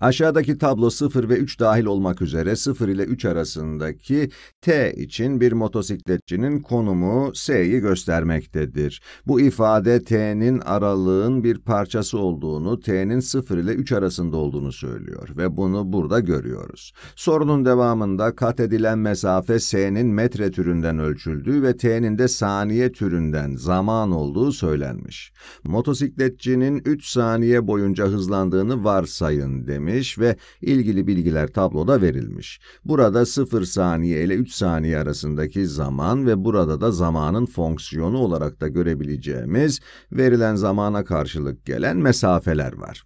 Aşağıdaki tablo 0 ve 3 dahil olmak üzere 0 ile 3 arasındaki t için bir motosikletçinin konumu s'yi göstermektedir. Bu ifade t'nin aralığın bir parçası olduğunu, t'nin 0 ile 3 arasında olduğunu söylüyor ve bunu burada görüyoruz. Sorunun devamında kat edilen mesafe s'nin metre türünden ölçüldüğü ve t'nin de saniye türünden zaman olduğu söylenmiş. Motosikletçinin 3 saniye boyunca hızlandığını varsayın demiş verilmiş ve ilgili bilgiler tabloda verilmiş. Burada 0 saniye ile 3 saniye arasındaki zaman ve burada da zamanın fonksiyonu olarak da görebileceğimiz verilen zamana karşılık gelen mesafeler var.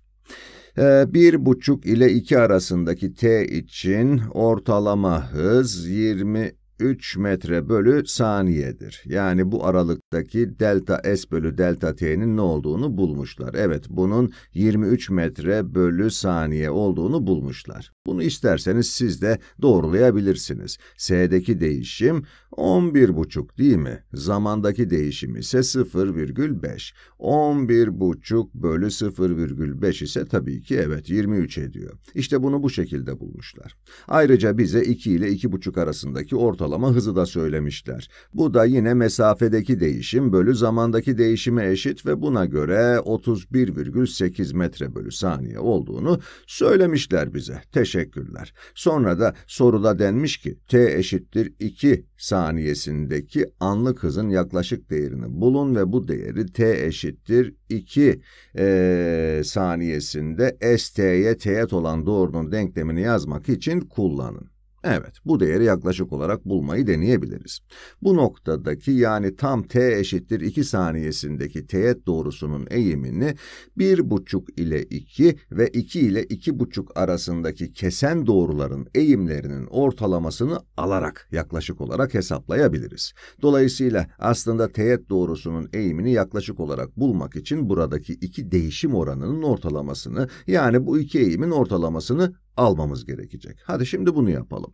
1.5 ee, ile 2 arasındaki t için ortalama hız 20 3 metre bölü saniyedir. Yani bu aralıktaki delta S bölü delta T'nin ne olduğunu bulmuşlar. Evet, bunun 23 metre bölü saniye olduğunu bulmuşlar. Bunu isterseniz siz de doğrulayabilirsiniz. S'deki değişim 11,5 değil mi? Zamandaki değişim ise 0,5. 11,5 bölü 0,5 ise tabii ki evet 23 ediyor. İşte bunu bu şekilde bulmuşlar. Ayrıca bize 2 ile 2,5 arasındaki ortalama hızı da söylemişler. Bu da yine mesafedeki değişim bölü zamandaki değişime eşit ve buna göre 31,8 metre bölü saniye olduğunu söylemişler bize. Teşekkürler. Sonra da soruda denmiş ki t eşittir 2 saniye saniyesindeki anlık hızın yaklaşık değerini bulun ve bu değeri t eşittir 2 e, saniyesinde st'ye teğet olan doğrunun denklemini yazmak için kullanın. Evet, bu değeri yaklaşık olarak bulmayı deneyebiliriz. Bu noktadaki yani tam t eşittir 2 saniyesindeki teğet doğrusunun eğimini 1,5 ile 2 ve 2 ile 2,5 arasındaki kesen doğruların eğimlerinin ortalamasını alarak yaklaşık olarak hesaplayabiliriz. Dolayısıyla aslında teğet doğrusunun eğimini yaklaşık olarak bulmak için buradaki iki değişim oranının ortalamasını yani bu iki eğimin ortalamasını almamız gerekecek. Hadi şimdi bunu yapalım.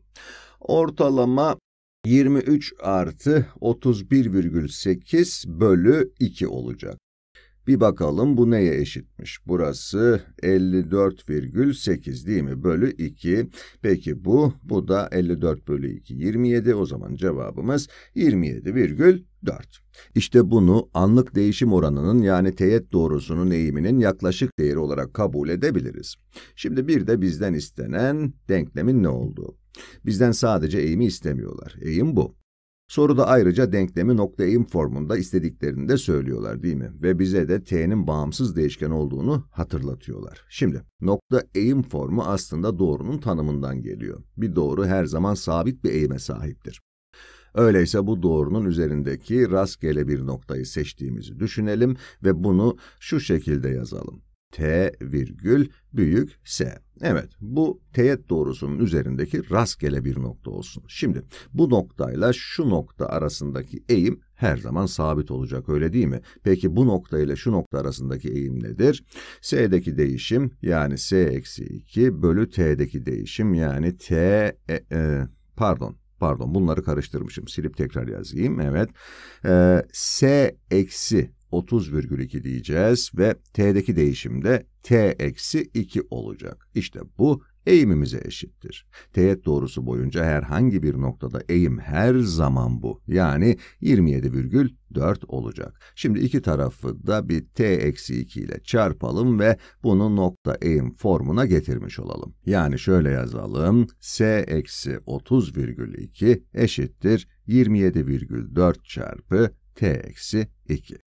Ortalama 23 artı 31,8 bölü 2 olacak. Bir bakalım bu neye eşitmiş? Burası 54,8 değil mi? Bölü 2. Peki bu, bu da 54 bölü 2, 27. O zaman cevabımız 27,2. 4. İşte bunu anlık değişim oranının yani teğet doğrusunun eğiminin yaklaşık değeri olarak kabul edebiliriz. Şimdi bir de bizden istenen denklemin ne olduğu. Bizden sadece eğimi istemiyorlar. Eğim bu. Soruda ayrıca denklemi nokta eğim formunda istediklerini de söylüyorlar değil mi? Ve bize de t'nin bağımsız değişken olduğunu hatırlatıyorlar. Şimdi nokta eğim formu aslında doğrunun tanımından geliyor. Bir doğru her zaman sabit bir eğime sahiptir. Öyleyse bu doğrunun üzerindeki rastgele bir noktayı seçtiğimizi düşünelim ve bunu şu şekilde yazalım. T virgül büyük S. Evet bu teğet doğrusunun üzerindeki rastgele bir nokta olsun. Şimdi bu noktayla şu nokta arasındaki eğim her zaman sabit olacak öyle değil mi? Peki bu nokta ile şu nokta arasındaki eğim nedir? S'deki değişim yani S eksi 2 bölü T'deki değişim yani T e, e, pardon Pardon bunları karıştırmışım. Silip tekrar yazayım. Evet. Ee, S eksi 30,2 diyeceğiz ve T'deki değişimde T eksi 2 olacak. İşte bu eğimimize eşittir. Teğet doğrusu boyunca herhangi bir noktada eğim her zaman bu. Yani 27,4 olacak. Şimdi iki tarafı da bir t-2 ile çarpalım ve bunu nokta eğim formuna getirmiş olalım. Yani şöyle yazalım. s-30,2 eşittir 27,4 çarpı t-2.